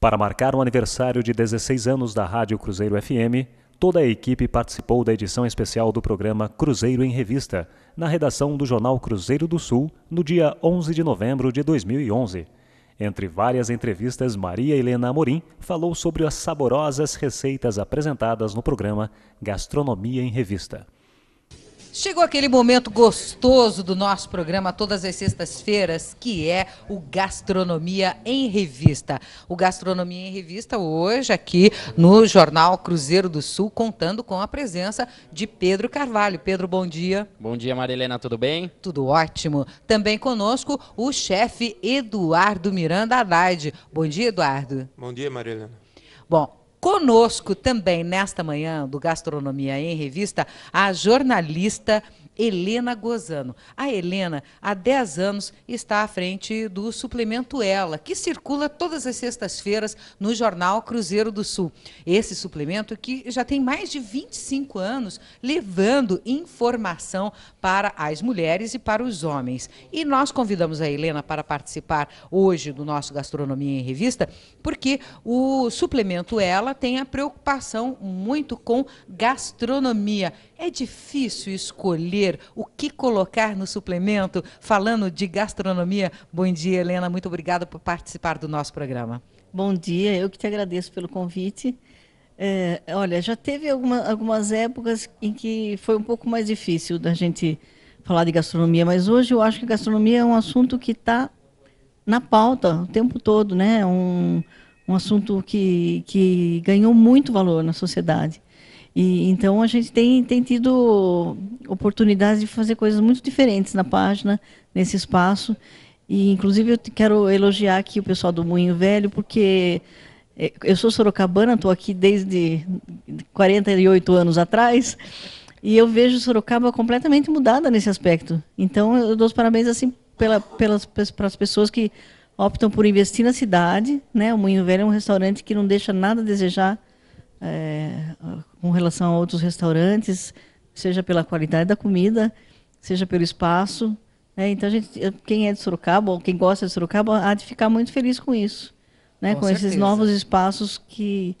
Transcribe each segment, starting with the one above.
Para marcar o aniversário de 16 anos da Rádio Cruzeiro FM, toda a equipe participou da edição especial do programa Cruzeiro em Revista, na redação do jornal Cruzeiro do Sul, no dia 11 de novembro de 2011. Entre várias entrevistas, Maria Helena Amorim falou sobre as saborosas receitas apresentadas no programa Gastronomia em Revista. Chegou aquele momento gostoso do nosso programa todas as sextas-feiras, que é o Gastronomia em Revista. O Gastronomia em Revista hoje aqui no Jornal Cruzeiro do Sul, contando com a presença de Pedro Carvalho. Pedro, bom dia. Bom dia, Marilena, tudo bem? Tudo ótimo. Também conosco o chefe Eduardo Miranda Haddad. Bom dia, Eduardo. Bom dia, Marilena. Bom, Conosco também nesta manhã do Gastronomia em Revista, a jornalista Helena Gozano. A Helena, há 10 anos, está à frente do suplemento Ela, que circula todas as sextas-feiras no jornal Cruzeiro do Sul. Esse suplemento que já tem mais de 25 anos levando informação para as mulheres e para os homens. E nós convidamos a Helena para participar hoje do nosso Gastronomia em Revista, porque o suplemento Ela tem a preocupação muito com gastronomia. É difícil escolher o que colocar no suplemento, falando de gastronomia. Bom dia, Helena. Muito obrigada por participar do nosso programa. Bom dia, eu que te agradeço pelo convite. É, olha, já teve alguma, algumas épocas em que foi um pouco mais difícil da gente falar de gastronomia, mas hoje eu acho que gastronomia é um assunto que está na pauta o tempo todo, né? É um, um assunto que, que ganhou muito valor na sociedade. E, então a gente tem, tem tido oportunidades de fazer coisas muito diferentes na página, nesse espaço. E inclusive eu quero elogiar aqui o pessoal do Moinho Velho, porque é, eu sou sorocabana, estou aqui desde 48 anos atrás, e eu vejo Sorocaba completamente mudada nesse aspecto. Então eu dou os parabéns assim pela, pelas para as pessoas que optam por investir na cidade, né? O Moinho Velho é um restaurante que não deixa nada a desejar é, com relação a outros restaurantes, seja pela qualidade da comida, seja pelo espaço. Né? Então, gente, quem é de Sorocaba, ou quem gosta de Sorocaba, há de ficar muito feliz com isso, né? com, com esses novos espaços que,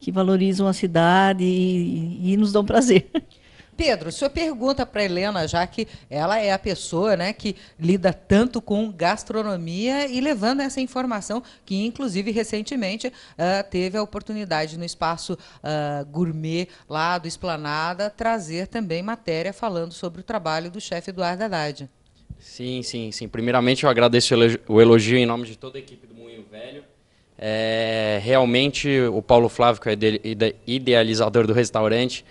que valorizam a cidade e, e nos dão prazer. Pedro, sua pergunta para Helena, já que ela é a pessoa né, que lida tanto com gastronomia e levando essa informação que, inclusive, recentemente uh, teve a oportunidade no espaço uh, gourmet lá do Esplanada trazer também matéria falando sobre o trabalho do chefe Eduardo Haddad. Sim, sim, sim. Primeiramente, eu agradeço o elogio em nome de toda a equipe do Moinho Velho. É, realmente, o Paulo Flávio, que é idealizador do restaurante,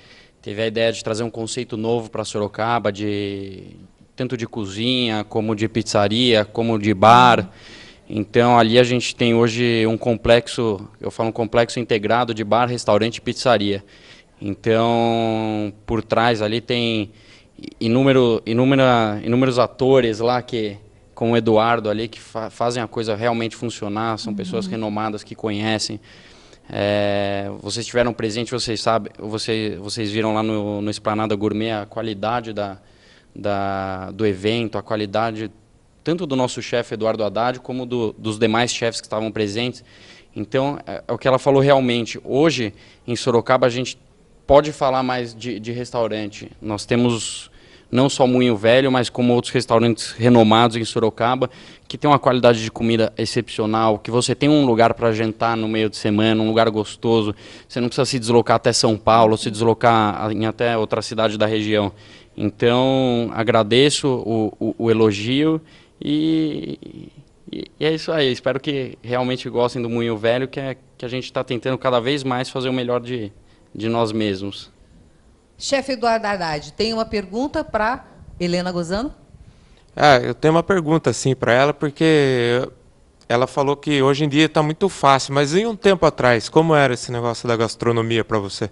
teve a ideia de trazer um conceito novo para Sorocaba, de tanto de cozinha, como de pizzaria, como de bar. Então ali a gente tem hoje um complexo, eu falo um complexo integrado de bar, restaurante e pizzaria. Então por trás ali tem inúmero, inúmera, inúmeros atores lá que como o Eduardo ali que fa fazem a coisa realmente funcionar, são uhum. pessoas renomadas que conhecem. É, vocês tiveram presente, vocês sabem, vocês, vocês viram lá no, no Esplanada Gourmet a qualidade da, da, do evento, a qualidade tanto do nosso chefe Eduardo Haddad como do, dos demais chefes que estavam presentes. Então, é, é, o que ela falou realmente. Hoje, em Sorocaba, a gente pode falar mais de, de restaurante. Nós temos não só Moinho Velho, mas como outros restaurantes renomados em Sorocaba, que tem uma qualidade de comida excepcional, que você tem um lugar para jantar no meio de semana, um lugar gostoso, você não precisa se deslocar até São Paulo, se deslocar em até outra cidade da região. Então, agradeço o, o, o elogio e, e, é isso aí. Espero que realmente gostem do Moinho Velho, que, é, que a gente está tentando cada vez mais fazer o melhor de, de nós mesmos. Chefe Eduardo Haddad, tem uma pergunta para Helena Gozano? Ah, eu tenho uma pergunta sim para ela, porque ela falou que hoje em dia está muito fácil, mas em um tempo atrás, como era esse negócio da gastronomia para você?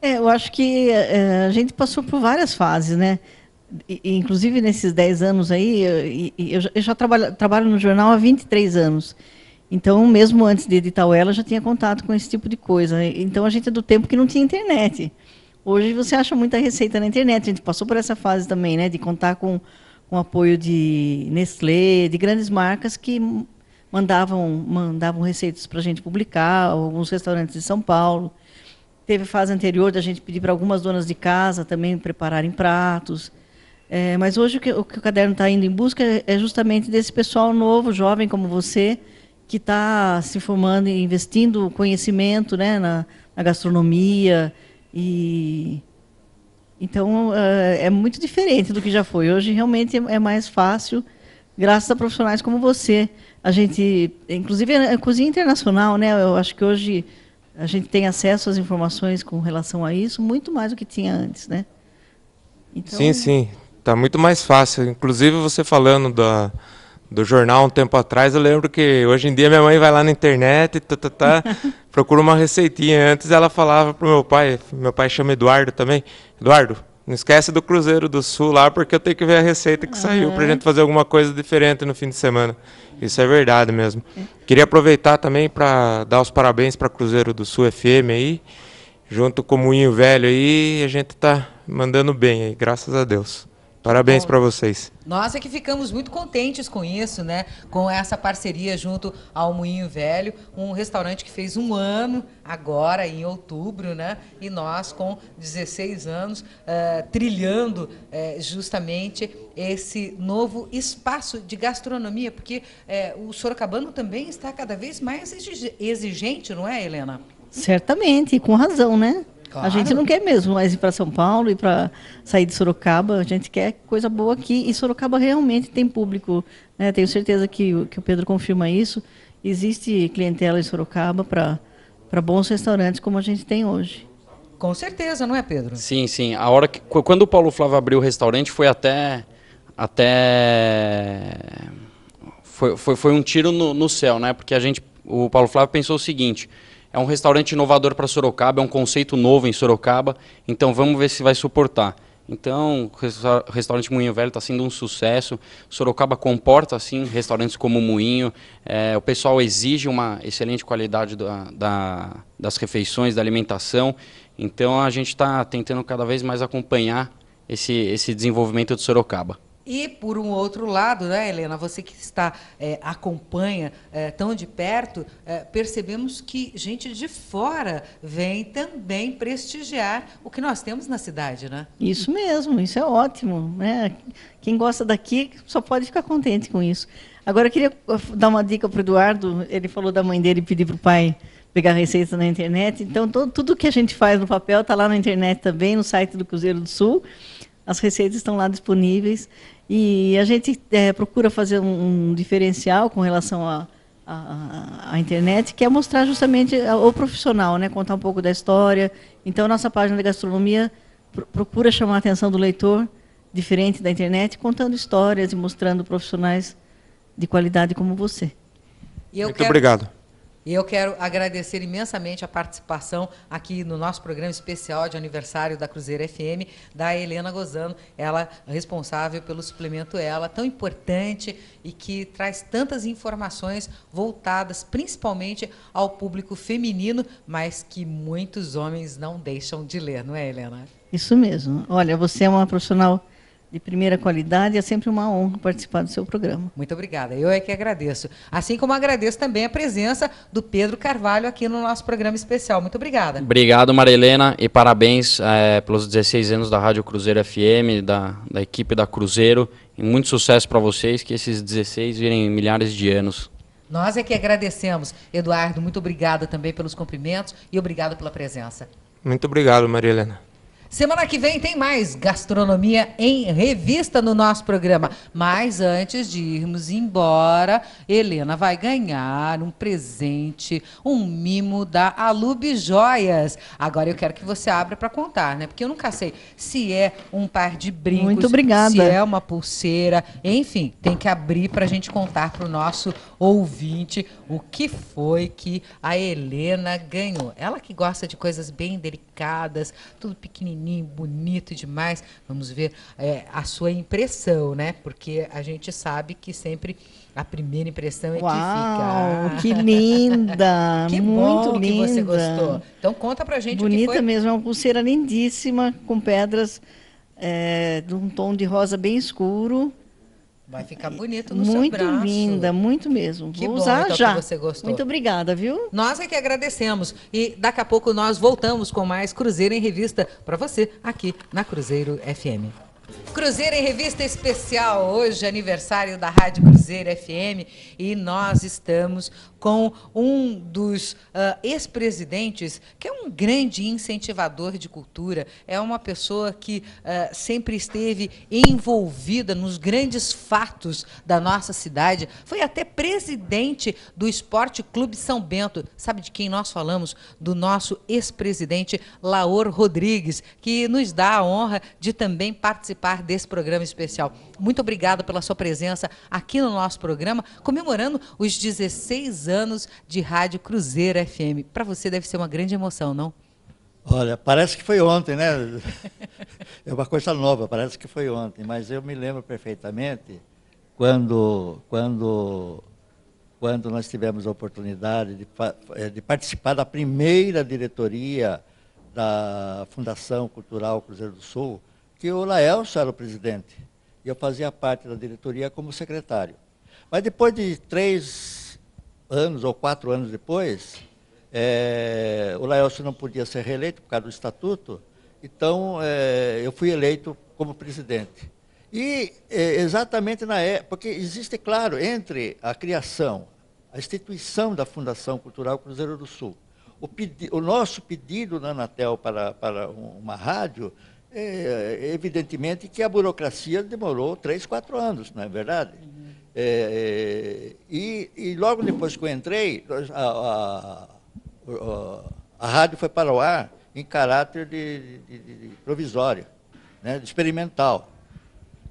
É, eu acho que é, a gente passou por várias fases, né? E, inclusive nesses 10 anos aí, eu, eu já trabalho, trabalho no jornal há 23 anos. Então, mesmo antes de editar o ela, já tinha contato com esse tipo de coisa. Então, a gente é do tempo que não tinha internet. Hoje você acha muita receita na internet. A gente passou por essa fase também, né? De contar com, com apoio de Nestlé, de grandes marcas que mandavam, mandavam receitas para a gente publicar, alguns restaurantes de São Paulo. Teve fase anterior da gente pedir para algumas donas de casa também prepararem pratos. É, mas hoje o que, o que o caderno está indo em busca é, é justamente desse pessoal novo, jovem como você, que está se formando e investindo conhecimento né, na, na gastronomia, e então uh, é muito diferente do que já foi. Hoje realmente é mais fácil, graças a profissionais como você. A gente, inclusive a é, é cozinha internacional, né? Eu acho que hoje a gente tem acesso às informações com relação a isso muito mais do que tinha antes, né? Então... Sim, sim, está muito mais fácil. Inclusive você falando da do jornal um tempo atrás, eu lembro que hoje em dia minha mãe vai lá na internet, tá, tá, tá, procura uma receitinha. Antes ela falava pro meu pai, meu pai chama Eduardo também, Eduardo, não esquece do Cruzeiro do Sul lá, porque eu tenho que ver a receita que uhum. saiu para a é. gente fazer alguma coisa diferente no fim de semana. Isso é verdade mesmo. É. Queria aproveitar também para dar os parabéns para Cruzeiro do Sul FM aí, junto com o Moinho Velho aí, a gente tá mandando bem aí, graças a Deus. Parabéns para vocês. Nós é que ficamos muito contentes com isso, né? Com essa parceria junto ao Moinho Velho, um restaurante que fez um ano agora, em outubro, né? E nós, com 16 anos, uh, trilhando uh, justamente esse novo espaço de gastronomia, porque uh, o Sorocabano também está cada vez mais exigente, não é, Helena? Certamente, e com razão, né? Claro. A gente não quer mesmo mais ir para São Paulo e para sair de Sorocaba. A gente quer coisa boa aqui. E Sorocaba realmente tem público. Né? Tenho certeza que, que o Pedro confirma isso. Existe clientela em Sorocaba para bons restaurantes como a gente tem hoje. Com certeza, não é, Pedro? Sim, sim. A hora que, quando o Paulo Flávio abriu o restaurante foi até. até foi, foi, foi um tiro no, no céu, né? Porque a gente. O Paulo Flávio pensou o seguinte é um restaurante inovador para Sorocaba, é um conceito novo em Sorocaba, então vamos ver se vai suportar. Então, o restaurante Moinho Velho está sendo um sucesso. Sorocaba comporta, assim, restaurantes como Moinho. É, o pessoal exige uma excelente qualidade da, da, das refeições, da alimentação. Então, a gente está tentando cada vez mais acompanhar esse, esse desenvolvimento de Sorocaba. E, por um outro lado, né, Helena, você que está é, acompanha é, tão de perto, é, percebemos que gente de fora vem também prestigiar o que nós temos na cidade, né? Isso mesmo, isso é ótimo. Né? Quem gosta daqui só pode ficar contente com isso. Agora, eu queria dar uma dica para o Eduardo. Ele falou da mãe dele pedir para o pai pegar receita na internet. Então, todo, tudo que a gente faz no papel está lá na internet também, no site do Cruzeiro do Sul. As receitas estão lá disponíveis. E a gente é, procura fazer um, um, diferencial com relação à a, a, a, internet, que é mostrar justamente é, o profissional, né? contar um pouco da história. Então, nossa página de gastronomia procura chamar a atenção do leitor, diferente da internet, contando histórias e mostrando profissionais de qualidade como você. Muito quero... obrigado. E eu quero agradecer imensamente a participação aqui no nosso programa especial de aniversário da Cruzeiro FM, da Helena Gozano, ela responsável pelo suplemento Ela, tão importante e que traz tantas informações voltadas principalmente ao público feminino, mas que muitos homens não deixam de ler, não é, Helena? Isso mesmo. Olha, você é uma profissional de primeira qualidade. É sempre uma honra participar do seu programa. Muito obrigada. Eu é que agradeço. Assim como agradeço também a presença do Pedro Carvalho aqui no nosso programa especial. Muito obrigada. Obrigado, Marilena, e parabéns é, pelos 16 anos da Rádio Cruzeiro FM, da, da equipe da Cruzeiro. E muito sucesso para vocês, que esses 16 virem milhares de anos. Nós é que agradecemos. Eduardo, muito obrigada também pelos cumprimentos e obrigado pela presença. Muito obrigado, Maria Helena. Semana que vem tem mais gastronomia em revista no nosso programa. Mas antes de irmos embora, Helena vai ganhar um presente, um mimo da Alube Joias. Agora eu quero que você abra para contar, né? Porque eu nunca sei se é um par de brincos, Muito obrigada. se é uma pulseira, enfim, tem que abrir para a gente contar para o nosso ouvinte o que foi que a Helena ganhou. Ela que gosta de coisas bem delicadas, tudo pequenininho bonito demais. Vamos ver é, a sua impressão, né? Porque a gente sabe que sempre a primeira impressão é Uau, que fica. que linda! que muito bom linda. que você gostou. Então conta pra gente Bonita o que foi. mesmo, é uma pulseira lindíssima, com pedras é, de um tom de rosa bem escuro. Vai ficar bonito no muito seu braço. Muito linda, muito mesmo. Que Vou bom, usar então, já. você gostou. Muito obrigada, viu? Nós é que agradecemos. E daqui a pouco nós voltamos com mais Cruzeiro em Revista para você aqui na Cruzeiro FM. Cruzeiro em Revista Especial, hoje é aniversário da Rádio Cruzeiro FM e nós estamos com um dos uh, ex-presidentes que é um grande incentivador de cultura, é uma pessoa que uh, sempre esteve envolvida nos grandes fatos da nossa cidade, foi até presidente do Esporte Clube São Bento, sabe de quem nós falamos? Do nosso ex-presidente Laor Rodrigues, que nos dá a honra de também participar desse programa especial. Muito obrigada pela sua presença aqui no nosso programa, comemorando os 16 anos de Rádio Cruzeiro FM. Para você deve ser uma grande emoção, não? Olha, parece que foi ontem, né? É uma coisa nova, parece que foi ontem, mas eu me lembro perfeitamente quando, quando, quando nós tivemos a oportunidade de, eh, de participar da primeira diretoria da Fundação Cultural Cruzeiro do Sul, que o Laelso era o presidente. E eu fazia parte da diretoria como secretário. Mas depois de três anos ou quatro anos depois, é, o Laelso não podia ser reeleito por causa do estatuto, então é, eu fui eleito como presidente. E é, exatamente na época, porque existe, claro, entre a criação, a instituição da Fundação Cultural Cruzeiro do Sul, o, pedi, o nosso pedido na Anatel para, para uma rádio é, é, evidentemente que a burocracia demorou três, quatro anos, não é verdade? Uhum. É, é, e, e, logo depois que eu entrei, a, a, a, a, rádio foi para o ar em caráter de, de, de provisório, né, de experimental.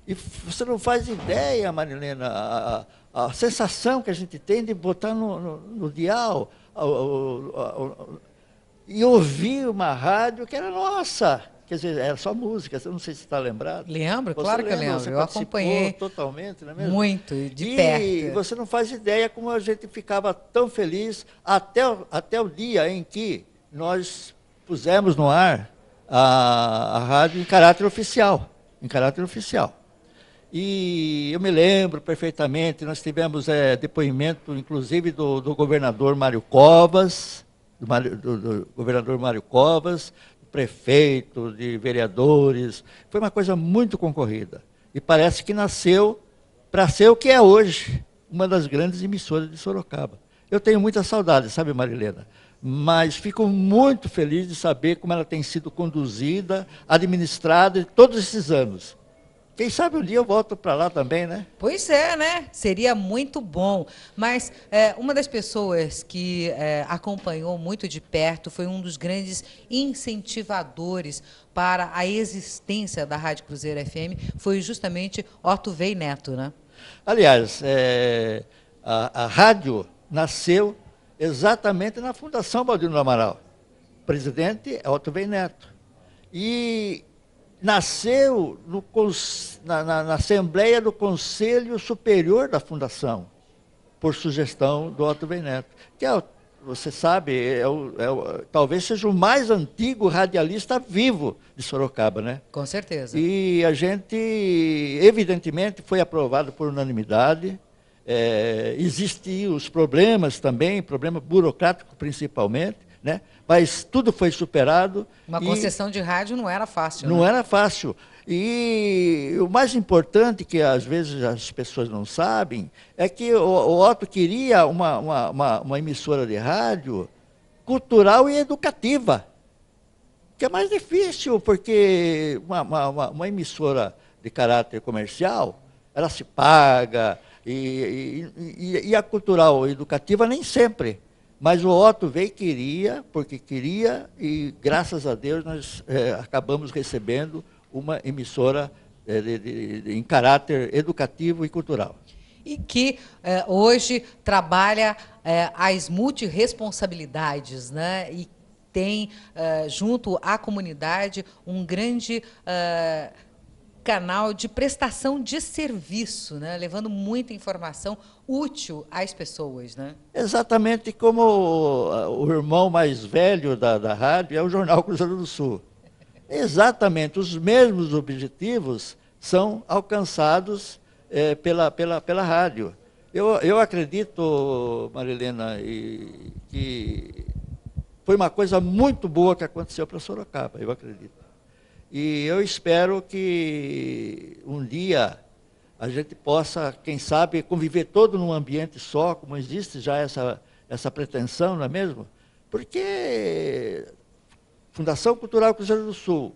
E você não faz ideia, Marilena, a, sensação que a gente tem de botar no, no, no dial e ouvir uma rádio que era nossa Quer dizer, era é só música, eu não sei se está lembrado. Lembro, você claro lembra, que eu lembro. eu acompanhei. Totalmente, não é mesmo? Muito, de e perto. E você não faz ideia como a gente ficava tão feliz até, até o dia em que nós pusemos no ar a, a rádio em caráter oficial. Em caráter oficial. E eu me lembro perfeitamente, nós tivemos é, depoimento, inclusive, do, do governador Mário Covas, do, do, do governador Mário Covas, prefeitos, de vereadores. Foi uma coisa muito concorrida. E parece que nasceu para ser o que é hoje, uma das grandes emissoras de Sorocaba. Eu tenho muita saudade, sabe, Marilena? Mas fico muito feliz de saber como ela tem sido conduzida, administrada todos esses anos. Quem sabe um dia eu volto para lá também, né? Pois é, né? Seria muito bom. Mas é, uma das pessoas que é, acompanhou muito de perto foi um dos grandes incentivadores para a existência da Rádio Cruzeiro FM, foi justamente Otto Vei Neto, né? Aliás, é, a, a, rádio nasceu exatamente na Fundação Baldino do Amaral. O presidente é Otto Vei Neto. E nasceu no, na, na, na, Assembleia do Conselho Superior da Fundação, por sugestão do Otto Benedetto, que é, você sabe, é o, é o, talvez seja o mais antigo radialista vivo de Sorocaba, né? Com certeza. E a gente, evidentemente, foi aprovado por unanimidade. É, Existem os problemas também, problema burocrático principalmente, né? Mas tudo foi superado. Uma concessão de rádio não era fácil. Não né? era fácil. E o mais importante, que às vezes as pessoas não sabem, é que o, Otto queria uma, uma, uma, uma emissora de rádio cultural e educativa, que é mais difícil, porque uma, uma, uma emissora de caráter comercial, ela se paga, e, e, e, e a cultural educativa nem sempre. Mas o Otto veio queria, porque queria, e graças a Deus nós é, acabamos recebendo uma emissora é, de, de, de, em caráter educativo e cultural. E que é, hoje trabalha as multiresponsabilidades, né? E tem, junto à comunidade, um grande canal de prestação de serviço, né? levando muita informação útil às pessoas. Né? Exatamente como o, irmão mais velho da, da rádio é o Jornal Cruzeiro do Sul. Exatamente, os mesmos objetivos são alcançados é, pela, pela, pela rádio. Eu, eu acredito, Marilena, e, que foi uma coisa muito boa que aconteceu para Sorocaba, eu acredito. E eu espero que um dia a gente possa, quem sabe, conviver todo num ambiente só, como existe já essa, essa pretensão, não é mesmo? Porque Fundação Cultural Cruzeiro do Sul,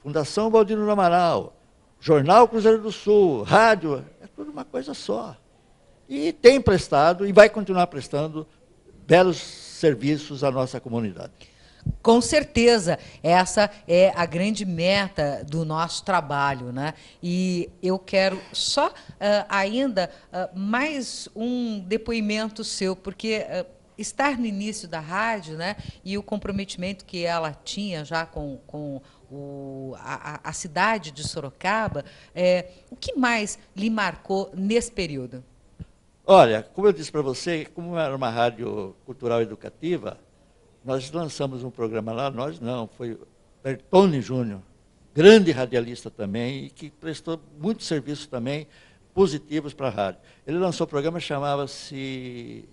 Fundação Valdino Amaral, Jornal Cruzeiro do Sul, rádio, é tudo uma coisa só. E tem prestado e vai continuar prestando belos serviços à nossa comunidade. Com certeza, essa é a grande meta do nosso trabalho, né? E eu quero só uh, ainda uh, mais um depoimento seu, porque uh, estar no início da rádio, né? E o comprometimento que ela tinha já com, com o, a, a, cidade de Sorocaba, é, o que mais lhe marcou nesse período? Olha, como eu disse para você, como era uma rádio cultural educativa nós lançamos um programa lá, nós não, foi Bertone Júnior, grande radialista também, e que prestou muitos serviços também positivos para a rádio. Ele lançou um programa que chamava-se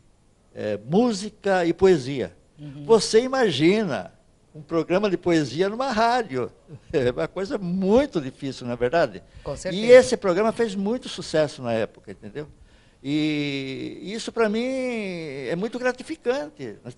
é, Música e Poesia. Uhum. Você imagina um programa de poesia numa rádio. É uma coisa muito difícil, não é verdade. Com certeza. E esse programa fez muito sucesso na época, entendeu? E isso para mim é muito gratificante. Nós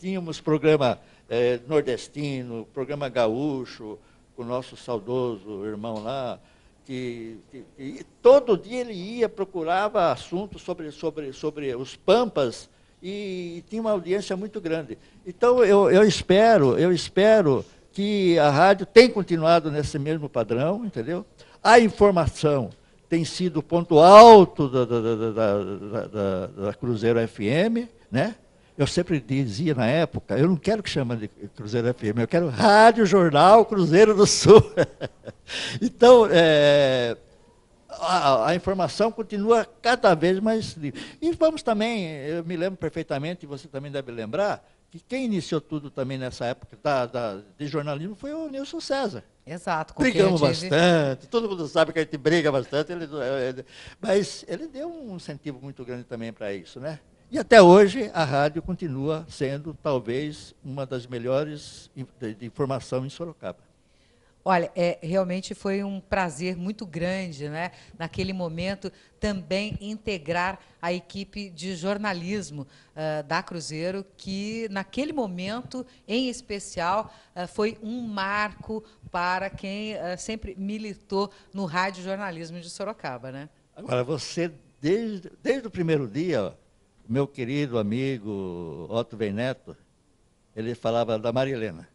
tínhamos, programa é, nordestino, programa gaúcho, com o nosso saudoso irmão lá, que, que, que, todo dia ele ia, procurava assuntos sobre, sobre, sobre os pampas e, e tinha uma audiência muito grande. Então eu, eu espero, eu espero que a rádio tenha continuado nesse mesmo padrão, entendeu? A informação tem sido o ponto alto da, da, da, da Cruzeiro FM, né? Eu sempre dizia na época, eu não quero que chama de Cruzeiro FM, eu quero Rádio Jornal Cruzeiro do Sul. então, é, a, a, informação continua cada vez mais livre. E vamos também, eu me lembro perfeitamente, e você também deve lembrar, que quem iniciou tudo também nessa época da, da, de jornalismo foi o Nilson César. Exato. Brigamos bastante, todo mundo sabe que a gente briga bastante, ele, ele, mas ele deu um incentivo muito grande também para isso, né? E até hoje a rádio continua sendo talvez uma das melhores de, de informação em Sorocaba. Olha, é, realmente foi um prazer muito grande, né? Naquele momento, também integrar a equipe de jornalismo uh, da Cruzeiro, que naquele momento, em especial, uh, foi um marco para quem uh, sempre militou no rádio jornalismo de Sorocaba, né? Agora, você, desde, desde o primeiro dia, meu querido amigo Otto Veneto, ele falava da Maria Helena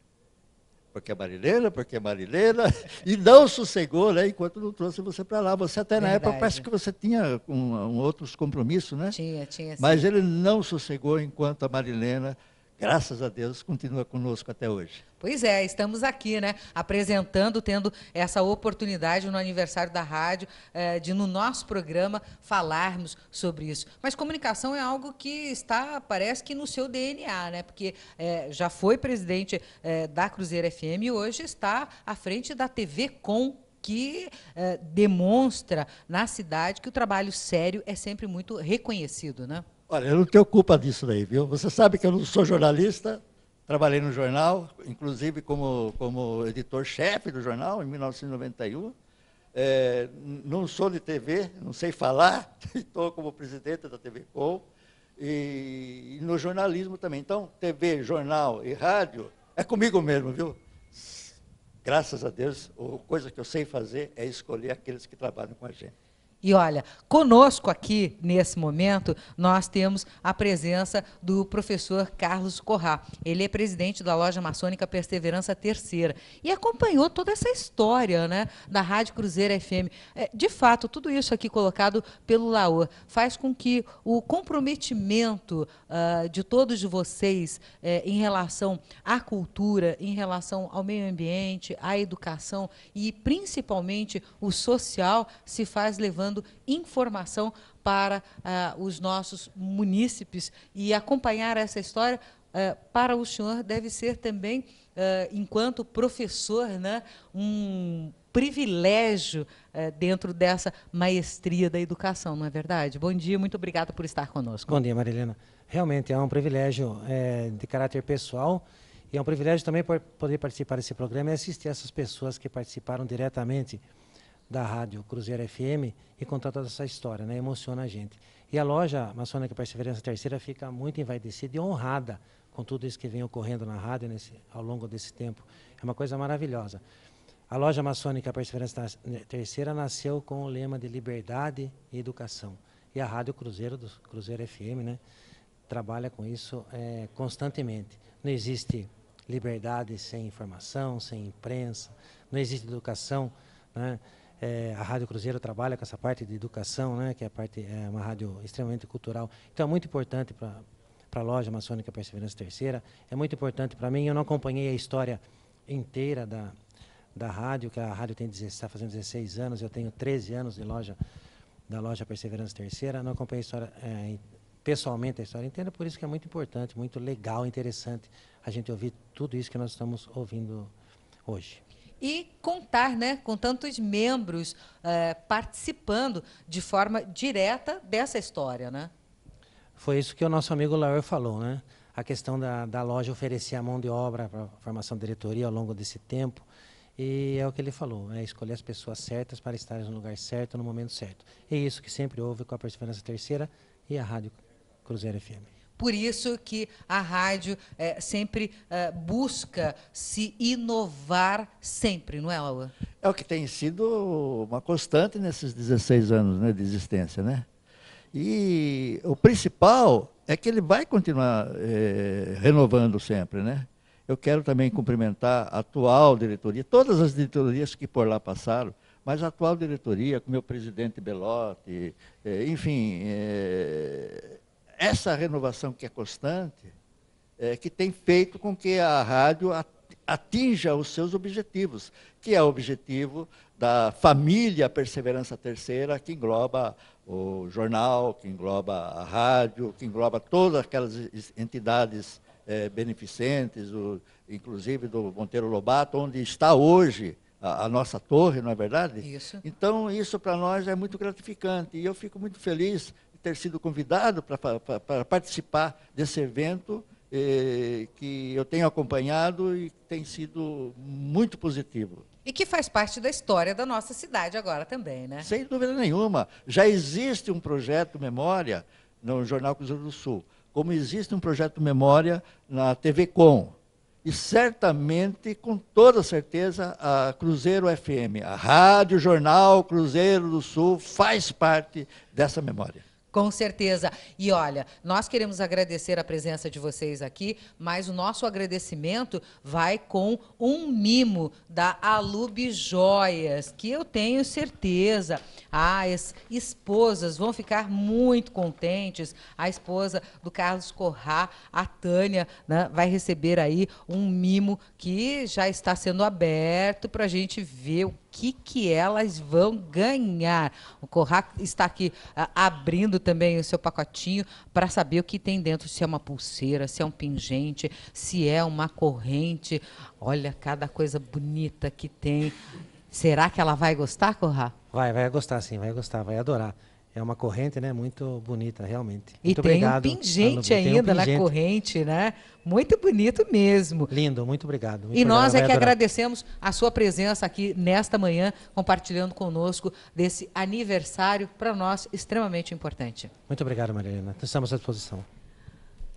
porque é Marilena, porque é Marilena, e não sossegou, né, enquanto não trouxe você para lá. Você até na época parece que você tinha um, um outros compromissos, né? Tinha, tinha. Sim. Mas ele não sossegou enquanto a Marilena graças a Deus, continua conosco até hoje. Pois é, estamos aqui, né? Apresentando, tendo essa oportunidade no aniversário da rádio, é, de no nosso programa falarmos sobre isso. Mas comunicação é algo que está, parece que no seu DNA, né? Porque é, já foi presidente é, da Cruzeiro FM e hoje está à frente da TV Com que demonstra na cidade que o trabalho sério é sempre muito reconhecido, né? Olha, eu não tenho culpa disso daí, viu? Você sabe que eu não sou jornalista, trabalhei no jornal, inclusive como, como editor-chefe do jornal, em 1991. É, não sou de TV, não sei falar, estou como presidente da TV Com, e, e, no jornalismo também. Então, TV, jornal e rádio é comigo mesmo, viu? Graças a Deus, a coisa que eu sei fazer é escolher aqueles que trabalham com a gente. E olha, conosco aqui, nesse momento, nós temos a presença do professor Carlos Corrá. Ele é presidente da loja maçônica Perseverança Terceira e acompanhou toda essa história né, da Rádio Cruzeiro FM. É, de fato, tudo isso aqui colocado pelo Laor faz com que o comprometimento uh, de todos de vocês uh, em relação à cultura, em relação ao meio ambiente, à educação e principalmente o social se faz levando trazendo informação para uh, os nossos munícipes e acompanhar essa história uh, para o senhor deve ser também, uh, enquanto professor, né, um privilégio eh, dentro dessa maestria da educação, não é verdade? Bom dia, muito obrigada por estar conosco. Bom dia, Marilena. Realmente é um privilégio é, de caráter pessoal e é um privilégio também poder participar desse programa e assistir essas pessoas que participaram diretamente da rádio Cruzeiro FM e contar toda essa história, né? Emociona a gente. E a loja Maçônica Perseverança Terceira fica muito envaidecida e honrada com tudo isso que vem ocorrendo na rádio nesse, ao longo desse tempo. É uma coisa maravilhosa. A loja Maçônica Perseverança Terceira nasceu com o lema de liberdade e educação. E a Rádio Cruzeiro, do Cruzeiro FM, né, trabalha com isso é, constantemente. Não existe liberdade sem informação, sem imprensa, não existe educação, né? É, a Rádio Cruzeiro trabalha com essa parte de educação, né, que é, a parte, é uma rádio extremamente cultural. Então é muito importante para a loja maçônica Perseverança Terceira, é muito importante para mim. Eu não acompanhei a história inteira da, da rádio, que a rádio tem está fazendo 16 anos, eu tenho 13 anos de loja da loja Perseverança Terceira, não acompanhei a história é, pessoalmente a história inteira, por isso que é muito importante, muito legal, interessante a gente ouvir tudo isso que nós estamos ouvindo hoje e contar né, com tantos membros é, participando de forma direta dessa história. Né? Foi isso que o nosso amigo Laur falou, né? A questão da, da loja oferecer a mão de obra para a formação de diretoria ao longo desse tempo. E é o que ele falou, é escolher as pessoas certas para estar no lugar certo, no momento certo. É isso que sempre houve com a Perseverança Terceira e a Rádio Cruzeiro FM. Por isso que a rádio é, sempre é, busca se inovar sempre, não é, Laura? É o que tem sido uma constante nesses 16 anos né, de existência, né? E o principal é que ele vai continuar é, renovando sempre, né? Eu quero também cumprimentar a atual diretoria, todas as diretorias que por lá passaram, mas a atual diretoria, com o meu presidente Belotti, enfim, é, essa renovação que é constante, é, que tem feito com que a rádio atinja os seus objetivos, que é o objetivo da família Perseverança Terceira, que engloba o jornal, que engloba a rádio, que engloba todas aquelas entidades é, beneficentes, o, inclusive do Monteiro Lobato, onde está hoje a, a nossa torre, não é verdade? Isso. Então, isso para nós é muito gratificante. E eu fico muito feliz ter sido convidado para participar desse evento eh, que eu tenho acompanhado e tem sido muito positivo. E que faz parte da história da nossa cidade agora também, né? Sem dúvida nenhuma. Já existe um projeto Memória no Jornal Cruzeiro do Sul, como existe um projeto Memória na TV Com. E certamente, com toda certeza, a Cruzeiro FM, a Rádio Jornal Cruzeiro do Sul, faz parte dessa memória. Com certeza. E olha, nós queremos agradecer a presença de vocês aqui, mas o nosso agradecimento vai com um mimo da Alube Joias, que eu tenho certeza as ah, esposas vão ficar muito contentes. A esposa do Carlos Corrá, a Tânia, né, vai receber aí um mimo que já está sendo aberto para a gente ver o que, que elas vão ganhar. O Corrá está aqui ah, abrindo também o seu pacotinho para saber o que tem dentro, se é uma pulseira, se é um pingente, se é uma corrente. Olha cada coisa bonita que tem. Será que ela vai gostar, Corra? Vai, vai gostar sim, vai gostar, vai adorar. É uma corrente, né? Muito bonita, realmente. E muito tem obrigado, um pingente Alu, ainda um pingente. na corrente, né? Muito bonito mesmo. Lindo, muito obrigado. Muito e nós obrigado, é que adorar. agradecemos a sua presença aqui nesta manhã, compartilhando conosco desse aniversário para nós extremamente importante. Muito obrigado, Marilena. Estamos à disposição.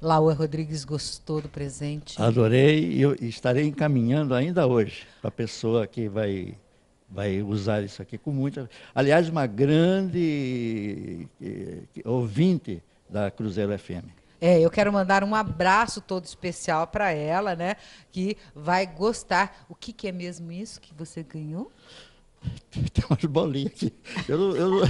Laura Rodrigues gostou do presente? Adorei e estarei encaminhando ainda hoje para a pessoa que vai vai usar isso aqui com muita. Aliás, uma grande eh, ouvinte da Cruzeiro FM. É, eu quero mandar um abraço todo especial para ela, né? Que vai gostar. O que, que, é mesmo isso que você ganhou? Tem umas bolinhas aqui. Eu, eu...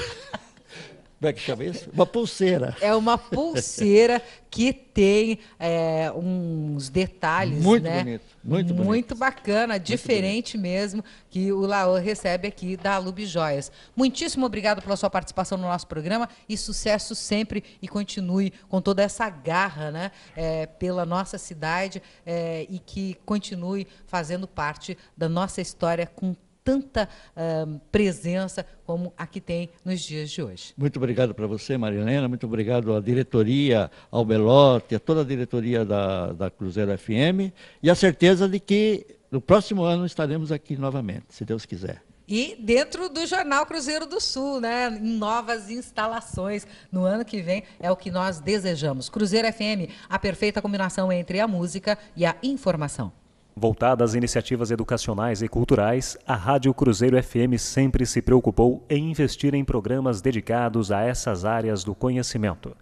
Como é que chama isso? Uma pulseira. É uma pulseira que tem é, uns detalhes, muito né? Bonito, muito, muito Muito bacana, diferente muito mesmo, que o Laô recebe aqui da Alub Joias. Muitíssimo obrigado pela sua participação no nosso programa e sucesso sempre e continue com toda essa garra, né? É, pela nossa cidade é, e que continue fazendo parte da nossa história com tanta uh, presença como a que tem nos dias de hoje. Muito obrigado para você, Marilena, muito obrigado à diretoria, ao Belote, a toda a diretoria da, da Cruzeiro FM e a certeza de que no próximo ano estaremos aqui novamente, se Deus quiser. E dentro do Jornal Cruzeiro do Sul, né? Novas instalações no ano que vem é o que nós desejamos. Cruzeiro FM, a perfeita combinação entre a música e a informação. Voltada às iniciativas educacionais e culturais, a Rádio Cruzeiro FM sempre se preocupou em investir em programas dedicados a essas áreas do conhecimento.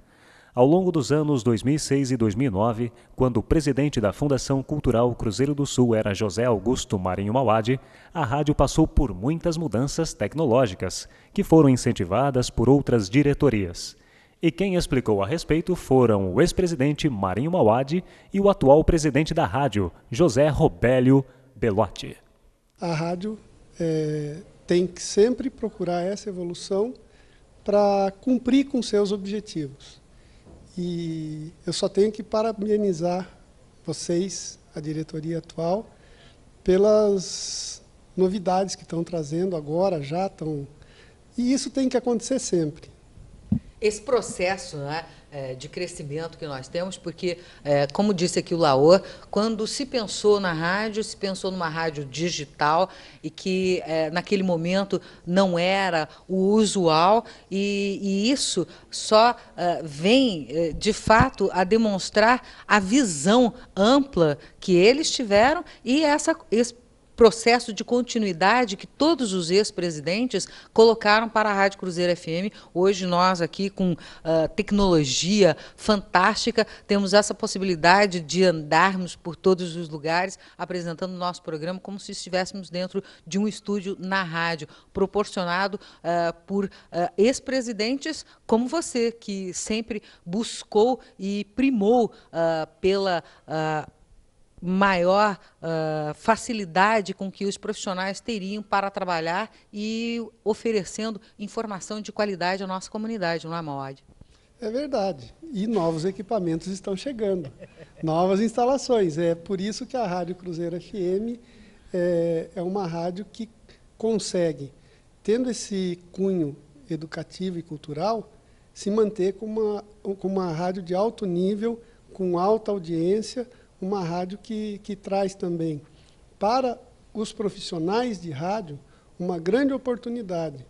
Ao longo dos anos 2006 e 2009, quando o presidente da Fundação Cultural Cruzeiro do Sul era José Augusto Marinho Mauad, a rádio passou por muitas mudanças tecnológicas, que foram incentivadas por outras diretorias. E quem explicou a respeito foram o ex-presidente Marinho Mauad e o atual presidente da rádio, José Robélio Belotti. A rádio é, tem que sempre procurar essa evolução para cumprir com seus objetivos. E eu só tenho que parabenizar vocês, a diretoria atual, pelas novidades que estão trazendo agora, já estão. E isso tem que acontecer sempre esse processo né, é, de crescimento que nós temos, porque, é, como disse aqui o Laor, quando se pensou na rádio, se pensou numa rádio digital e que é, naquele momento não era o usual, e, e isso só vem, de fato, a demonstrar a visão ampla que eles tiveram e essa, esse processo de continuidade que todos os ex-presidentes colocaram para a Rádio Cruzeiro FM. Hoje nós aqui com uh, tecnologia fantástica temos essa possibilidade de andarmos por todos os lugares apresentando o nosso programa como se estivéssemos dentro de um estúdio na rádio, proporcionado uh, por uh, ex-presidentes como você, que sempre buscou e primou pela maior uh, facilidade com que os profissionais teriam para trabalhar e oferecendo informação de qualidade à nossa comunidade, não é, Mauad? É verdade. E novos equipamentos estão chegando, novas instalações. É por isso que a Rádio Cruzeiro FM é, é uma rádio que consegue, tendo esse cunho educativo e cultural, se manter como uma, como uma rádio de alto nível, com alta audiência, uma rádio que, que traz também para os profissionais de rádio uma grande oportunidade,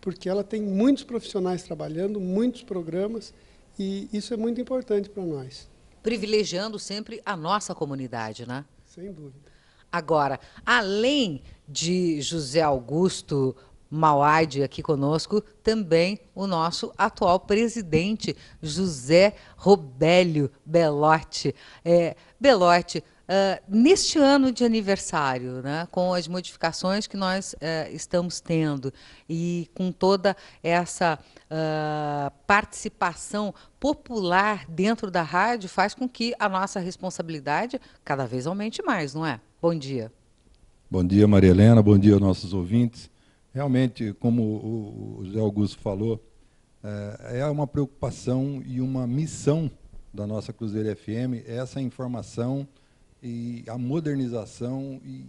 porque ela tem muitos profissionais trabalhando, muitos programas, e isso é muito importante para nós. Privilegiando sempre a nossa comunidade, né? Sem dúvida. Agora, além de José Augusto Mauad aqui conosco, também o nosso atual presidente, José Robélio Belotti. É, Belotti, uh, neste ano de aniversário, né, com as modificações que nós uh, estamos tendo e com toda essa uh, participação popular dentro da rádio, faz com que a nossa responsabilidade cada vez aumente mais, não é? Bom dia. Bom dia, Maria Helena, bom dia aos nossos ouvintes realmente, como o José Augusto falou, é, é uma preocupação e uma missão da nossa Cruzeiro FM é essa informação e a modernização e,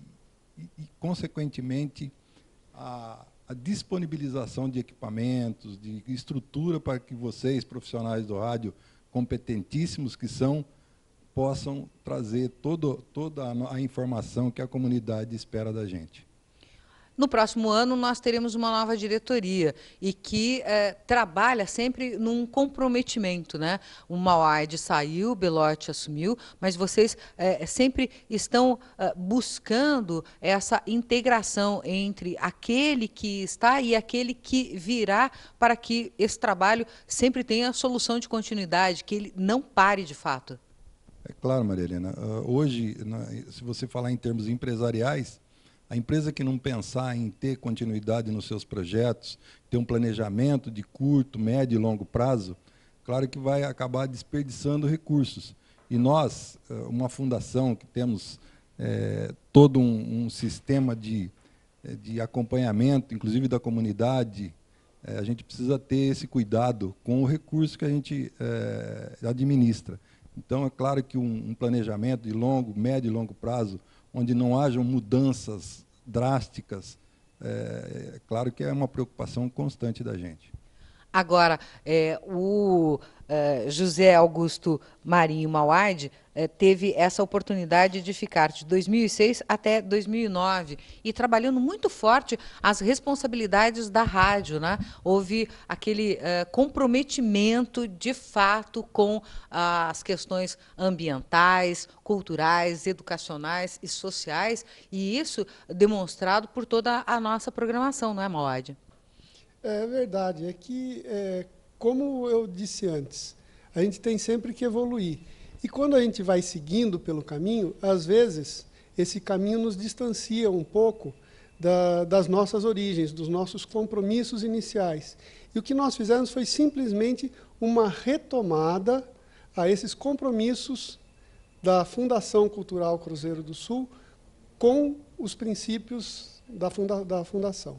e, e consequentemente, a, a, disponibilização de equipamentos, de estrutura para que vocês, profissionais do rádio, competentíssimos que são, possam trazer todo, toda a, a informação que a comunidade espera da gente. No próximo ano, nós teremos uma nova diretoria e que eh, trabalha sempre num comprometimento. Né? O Mauad saiu, o Belotti assumiu, mas vocês eh, sempre estão eh, buscando essa integração entre aquele que está e aquele que virá para que esse trabalho sempre tenha solução de continuidade, que ele não pare de fato. É claro, Maria Helena. Uh, hoje, na, se você falar em termos empresariais, a empresa que não pensar em ter continuidade nos seus projetos, ter um planejamento de curto, médio e longo prazo, claro que vai acabar desperdiçando recursos. E nós, eh, uma fundação que temos é, todo um, um, sistema de, eh, de acompanhamento, inclusive da comunidade, é, a gente precisa ter esse cuidado com o recurso que a gente é, administra. Então, é claro que um, um planejamento de longo, médio e longo prazo onde não hajam mudanças drásticas, é, é claro que é uma preocupação constante da gente. Agora, é, o é, José Augusto Marinho Mauad é, teve essa oportunidade de ficar de 2006 até 2009 e trabalhando muito forte as responsabilidades da rádio. Né? Houve aquele é, comprometimento, de fato, com as questões ambientais, culturais, educacionais e sociais, e isso demonstrado por toda a nossa programação, não é, Mauad? É verdade. É que, é, como eu disse antes, a gente tem sempre que evoluir. E quando a gente vai seguindo pelo caminho, às vezes esse caminho nos distancia um pouco da, das nossas origens, dos nossos compromissos iniciais. E o que nós fizemos foi simplesmente uma retomada a esses compromissos da Fundação Cultural Cruzeiro do Sul com os princípios da, funda, da fundação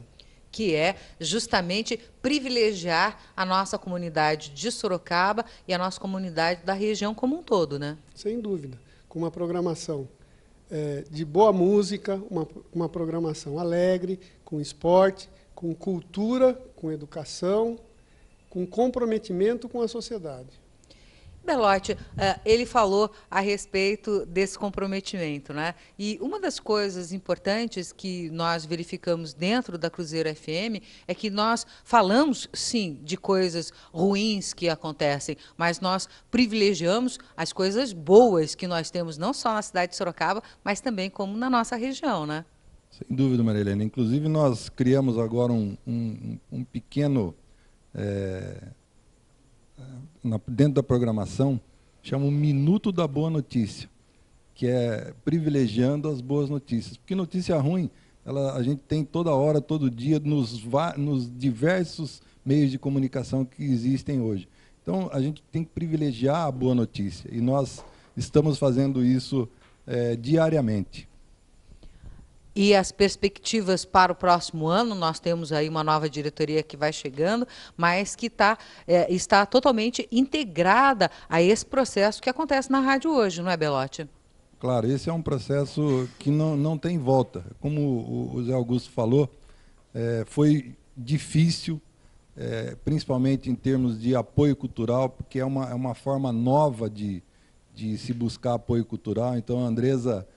que é justamente privilegiar a nossa comunidade de Sorocaba e a nossa comunidade da região como um todo, né? Sem dúvida, com uma programação é, de boa música, uma, uma programação alegre, com esporte, com cultura, com educação, com comprometimento com a sociedade. Belote, eh, ele falou a respeito desse comprometimento, né? E uma das coisas importantes que nós verificamos dentro da Cruzeiro FM é que nós falamos, sim, de coisas ruins que acontecem, mas nós privilegiamos as coisas boas que nós temos, não só na cidade de Sorocaba, mas também como na nossa região, né? Sem dúvida, Maria Helena. Inclusive, nós criamos agora um, um, um pequeno. É eh, dentro da programação, chama o Minuto da Boa Notícia, que é privilegiando as boas notícias. Porque notícia ruim, ela, a gente tem toda hora, todo dia, nos, nos diversos meios de comunicação que existem hoje. Então, a gente tem que privilegiar a boa notícia. E nós estamos fazendo isso é, diariamente e as perspectivas para o próximo ano. Nós temos aí uma nova diretoria que vai chegando, mas que tá, é, está totalmente integrada a esse processo que acontece na rádio hoje, não é, Belote? Claro, esse é um processo que não, não tem volta. Como o, o Zé Augusto falou, é, foi difícil, é, principalmente em termos de apoio cultural, porque é uma, é uma forma nova de, de se buscar apoio cultural. Então, a Andresa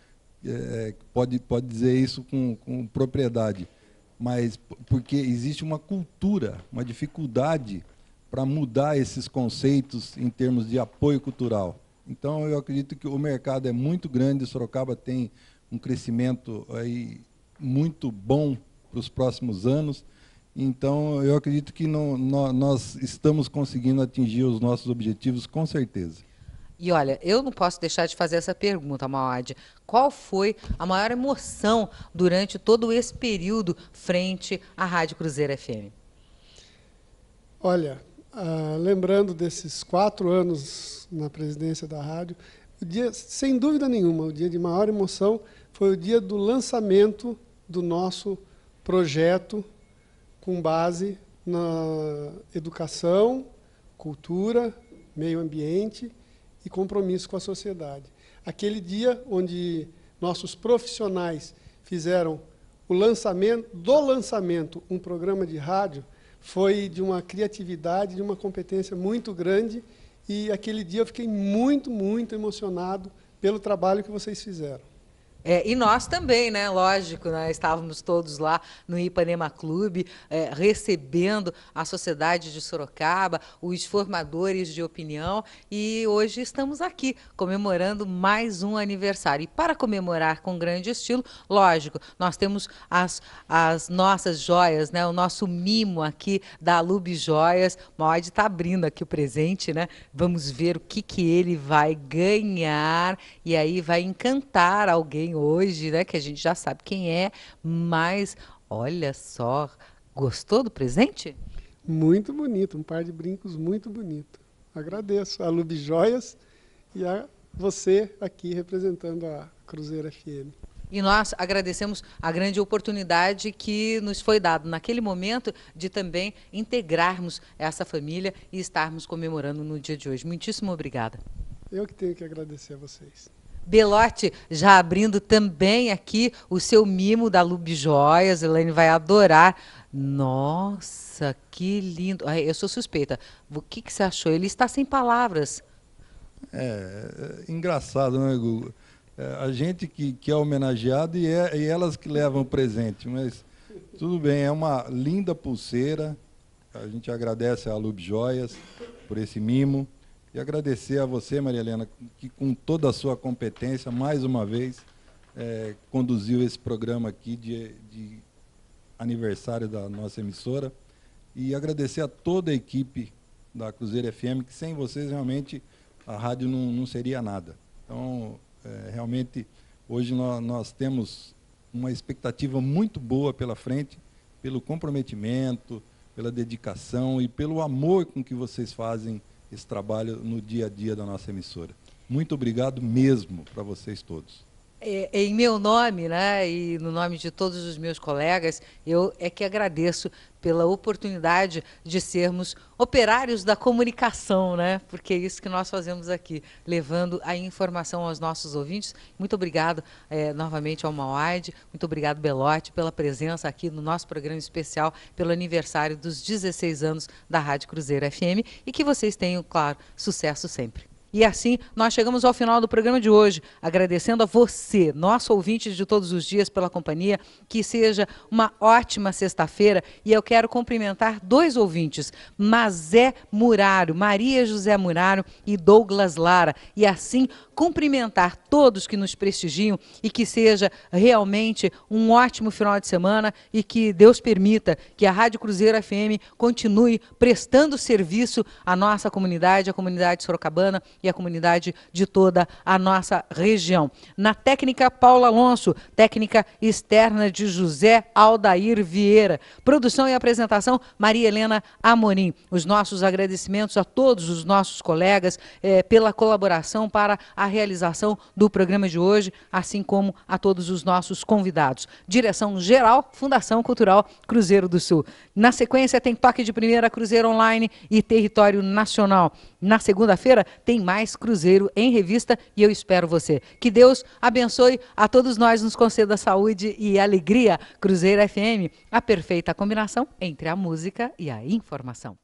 é, pode, pode dizer isso com, com propriedade, mas porque existe uma cultura, uma dificuldade para mudar esses conceitos em termos de apoio cultural. Então, eu acredito que o mercado é muito grande, Sorocaba tem um crescimento aí muito bom para os próximos anos. Então, eu acredito que nós estamos conseguindo atingir os nossos objetivos, com certeza. E olha, eu não posso deixar de fazer essa pergunta, Maude. Qual foi a maior emoção durante todo esse período frente à Rádio Cruzeiro FM? Olha, ah, lembrando desses quatro anos na presidência da rádio, o dia, sem dúvida nenhuma, o dia de maior emoção foi o dia do lançamento do nosso projeto com base na educação, cultura, meio ambiente e compromisso com a sociedade. Aquele dia onde nossos profissionais fizeram o lançamento, do lançamento, um programa de rádio, foi de uma criatividade, de uma competência muito grande. E aquele dia eu fiquei muito, muito emocionado pelo trabalho que vocês fizeram. É, e nós também, né? Lógico, né? estávamos todos lá no Ipanema Clube, é, recebendo a sociedade de Sorocaba, os formadores de opinião, e hoje estamos aqui comemorando mais um aniversário. E para comemorar com grande estilo, lógico, nós temos as, as nossas joias, né? O nosso mimo aqui da Lube Joias. Moide está abrindo aqui o presente, né? Vamos ver o que, que ele vai ganhar, e aí vai encantar alguém hoje, né? Que a gente já sabe quem é, mas olha só, gostou do presente? Muito bonito, um par de brincos muito bonito. Agradeço a Lube Joias e a você aqui representando a Cruzeiro FM. E nós agradecemos a grande oportunidade que nos foi dada naquele momento de também integrarmos essa família e estarmos comemorando no dia de hoje. Muitíssimo obrigada. Eu que tenho que agradecer a vocês. Belote já abrindo também aqui o seu mimo da Lube Joias. Elaine vai adorar. Nossa, que lindo. Ai, eu sou suspeita. O que, que você achou? Ele está sem palavras. É, é engraçado, né, Google? É, a gente que, que é homenageado e, é, e elas que levam o presente, mas tudo bem, é uma linda pulseira. A gente agradece a Lube Joias por esse mimo. E agradecer a você, Maria Helena, que com toda a sua competência, mais uma vez, é, conduziu esse programa aqui de, de aniversário da nossa emissora. E agradecer a toda a equipe da Cruzeiro FM, que sem vocês realmente a rádio não, não seria nada. Então, é, realmente, hoje nós, nós temos uma expectativa muito boa pela frente, pelo comprometimento, pela dedicação e pelo amor com que vocês fazem esse trabalho no dia a dia da nossa emissora. Muito obrigado mesmo para vocês todos. É, é, em meu nome, né, e no nome de todos os meus colegas, eu é que agradeço pela oportunidade de sermos operários da comunicação, né? Porque é isso que nós fazemos aqui, levando a informação aos nossos ouvintes. Muito obrigado é, novamente ao Mauad, muito obrigado Belote pela presença aqui no nosso programa especial pelo aniversário dos 16 anos da Rádio Cruzeiro FM e que vocês tenham, claro, sucesso sempre. E assim nós chegamos ao final do programa de hoje, agradecendo a você, nosso ouvinte de todos os dias, pela companhia, que seja uma ótima sexta-feira. E eu quero cumprimentar dois ouvintes, Mazé Murário, Maria José Murário e Douglas Lara. E assim cumprimentar todos que nos prestigiam e que seja realmente um ótimo final de semana e que Deus permita que a Rádio Cruzeiro FM continue prestando serviço à nossa comunidade, à comunidade sorocabana e a comunidade de toda a nossa região. Na técnica, Paula Alonso, técnica externa de José Aldair Vieira. Produção e apresentação, Maria Helena Amorim. Os nossos agradecimentos a todos os nossos colegas eh, pela colaboração para a realização do programa de hoje, assim como a todos os nossos convidados. Direção Geral, Fundação Cultural Cruzeiro do Sul. Na sequência, tem Toque de Primeira, Cruzeiro Online e Território Nacional. Na segunda-feira, tem mais mais Cruzeiro em Revista e eu espero você. Que Deus abençoe a todos nós, nos conceda saúde e alegria. Cruzeiro FM, a perfeita combinação entre a música e a informação.